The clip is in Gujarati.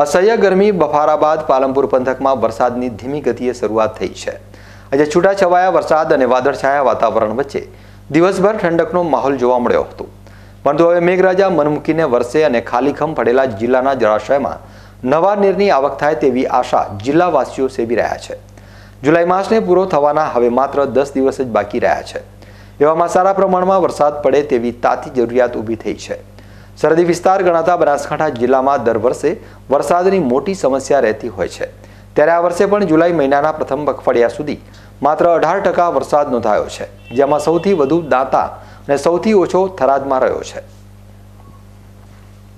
અસહ્ય ગરમી બફારાબાદ પાલનપુર પંથકમાં વરસાદની ધીમી ગતિએ શરૂઆત થઈ છે આજે છૂટાછવાયા વરસાદ અને વાદળછાયા વાતાવરણ વચ્ચે દિવસભર ઠંડકનો માહોલ જોવા મળ્યો હતો પરંતુ હવે મેઘરાજા મનમૂકીને વરસે અને ખાલીખમ પડેલા જિલ્લાના જળાશયમાં નવા નીરની આવક થાય તેવી આશા જિલ્લાવાસીઓ સેવી રહ્યા છે જુલાઈ માસને પૂરો થવાના હવે માત્ર દસ દિવસ જ બાકી રહ્યા છે એવામાં સારા પ્રમાણમાં વરસાદ પડે તેવી તાતી જરૂરિયાત ઊભી થઈ છે સરહદી વિસ્તાર ગણાતા બનાસકાંઠા જિલ્લામાં દર વર્ષે વરસાદની મોટી સમસ્યા રહેતી હોય છે ત્યારે આ વર્ષે પણ જુલાઈ મહિનાના પ્રથમ પખવાડિયા સુધી માત્ર અઢાર ટકા વરસાદ નોંધાયો છે જેમાં સૌથી વધુ દાંતા અને સૌથી ઓછો થરાદમાં રહ્યો છે